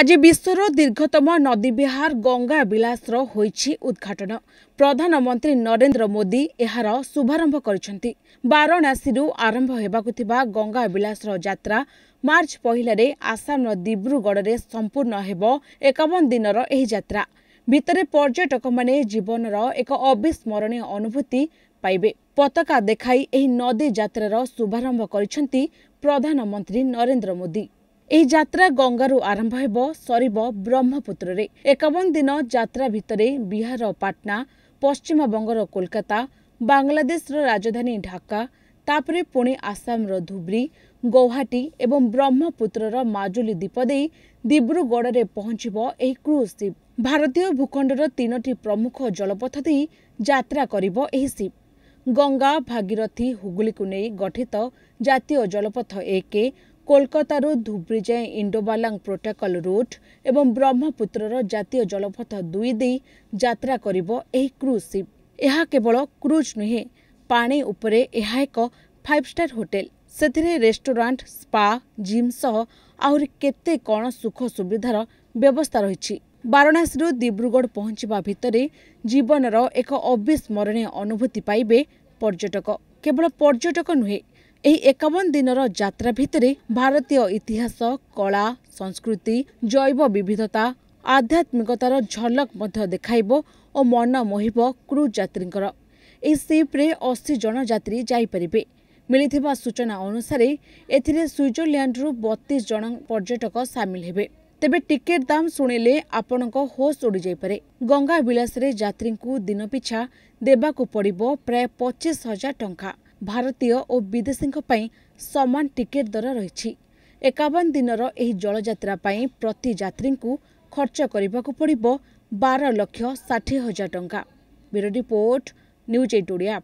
ଆଜି ବିଶ୍ୱର ଦୀର୍ଘତମ ନଦୀ ବିହାର ଗଙ୍ଗା ବିଳାସର ହୋଇଛି ଉଦ୍ଘାଟନ ପ୍ରଧାନମନ୍ତ୍ରୀ ନରେନ୍ଦ୍ର ମୋଦି ଏହାର ଶୁଭାରମ୍ଭ କରିଛନ୍ତି ବାରଣାସୀରୁ ଆରମ୍ଭ ହେବାକୁ ଥିବା ଗଙ୍ଗା ବିଳାସର ଯାତ୍ରା ମାର୍ଚ୍ଚ ପହିଲାରେ ଆସାମର ଦିବ୍ରୁଗଡ଼ରେ ସମ୍ପୂର୍ଣ୍ଣ ହେବ ଏକାବନ ଦିନର ଏହି ଯାତ୍ରା ଭିତରେ ପର୍ଯ୍ୟଟକମାନେ ଜୀବନର ଏକ ଅବିସ୍ମରଣୀୟ ଅନୁଭୂତି ପାଇବେ ପତାକା ଦେଖାଇ ଏହି ନଦୀ ଯାତ୍ରାର ଶୁଭାରମ୍ଭ କରିଛନ୍ତି ପ୍ରଧାନମନ୍ତ୍ରୀ ନରେନ୍ଦ୍ର ମୋଦି ଏହି ଯାତ୍ରା ଗଙ୍ଗାରୁ ଆରମ୍ଭ ହେବ ସରିବ ବ୍ରହ୍ମପୁତ୍ରରେ ଏକାବନ ଦିନ ଯାତ୍ରା ଭିତରେ ବିହାରର ପାଟନା ପଶ୍ଚିମବଙ୍ଗର କୋଲକାତା ବାଂଲାଦେଶର ରାଜଧାନୀ ଢାକା ତାପରେ ପୁଣି ଆସାମର ଧୁବ୍ରି ଗୌହାଟୀ ଏବଂ ବ୍ରହ୍ମପୁତ୍ରର ମାଜୁଲି ଦ୍ୱୀପ ଦେଇ ଦିବ୍ରୁଗଡ଼ରେ ପହଞ୍ଚିବ ଏହି କ୍ରୁଜ୍ ସିପ୍ ଭାରତୀୟ ଭୂଖଣ୍ଡର ତିନୋଟି ପ୍ରମୁଖ ଜଳପଥ ଦେଇ ଯାତ୍ରା କରିବ ଏହି ସିପ୍ ଗଙ୍ଗା ଭାଗିରଥୀ ହୁଗୁଳିକୁ ନେଇ ଗଠିତ ଜାତୀୟ ଜଳପଥ ଏକ କୋଲକାତାରୁ ଧୁବ୍ରୀ ଯାଏଁ ଇଣ୍ଡୋବାଲାଙ୍ଗ ପ୍ରୋଟୋକଲ୍ ରୁଟ୍ ଏବଂ ବ୍ରହ୍ମପୁତ୍ରର ଜାତୀୟ ଜଳପଥ ଦୁଇ ଦେଇ ଯାତ୍ରା କରିବ ଏହି କ୍ରୁଜ୍ ସିପ୍ ଏହା କେବଳ କ୍ରୁଜ୍ ନୁହେଁ ପାଣି ଉପରେ ଏହା ଏକ ଫାଇଭ୍ ଷ୍ଟାର୍ ହୋଟେଲ୍ ସେଥିରେ ରେଷ୍ଟୁରାଣ୍ଟ ସ୍ପା ଜିମ୍ ସହ ଆହୁରି କେତେ କ'ଣ ସୁଖ ସୁବିଧାର ବ୍ୟବସ୍ଥା ରହିଛି ବାରାଣାସୀରୁ ଦିବ୍ରୁଗଡ଼ ପହଞ୍ଚିବା ଭିତରେ ଜୀବନର ଏକ ଅବିସ୍ମରଣୀୟ ଅନୁଭୂତି ପାଇବେ ପର୍ଯ୍ୟଟକ କେବଳ ପର୍ଯ୍ୟଟକ ନୁହେଁ ଏହି ଏକାବନ ଦିନର ଯାତ୍ରା ଭିତରେ ଭାରତୀୟ ଇତିହାସ କଳା ସଂସ୍କୃତି ଜୈବ ବିବିଧତା ଆଧ୍ୟାତ୍ମିକତାର ଝଲକ ମଧ୍ୟ ଦେଖାଇବ ଓ ମନ ମୋହିବ କ୍ରୁଜ୍ ଯାତ୍ରୀଙ୍କର ଏହି ସିପ୍ରେ ଅଶୀ ଜଣ ଯାତ୍ରୀ ଯାଇପାରିବେ ମିଳିଥିବା ସୂଚନା ଅନୁସାରେ ଏଥିରେ ସ୍ୱିଜରଲ୍ୟାଣ୍ଡରୁ ବତିଶ ଜଣ ପର୍ଯ୍ୟଟକ ସାମିଲ ହେବେ ତେବେ ଟିକେଟ୍ ଦାମ୍ ଶୁଣିଲେ ଆପଣଙ୍କ ହୋସ୍ ଉଡ଼ିଯାଇପାରେ ଗଙ୍ଗା ବିଳାସରେ ଯାତ୍ରୀଙ୍କୁ ଦିନ ପିଛା ଦେବାକୁ ପଡ଼ିବ ପ୍ରାୟ ପଚିଶ ହଜାର ଟଙ୍କା ଭାରତୀୟ ଓ ବିଦେଶୀଙ୍କ ପାଇଁ ସମାନ ଟିକେଟ୍ ଦର ରହିଛି ଏକାବନ ଦିନର ଏହି ଜଳଯାତ୍ରା ପାଇଁ ପ୍ରତି ଯାତ୍ରୀଙ୍କୁ ଖର୍ଚ୍ଚ କରିବାକୁ ପଡ଼ିବ ବାର ଲକ୍ଷ ଷାଠିଏ ହଜାର ଟଙ୍କା bureau report news eight Odia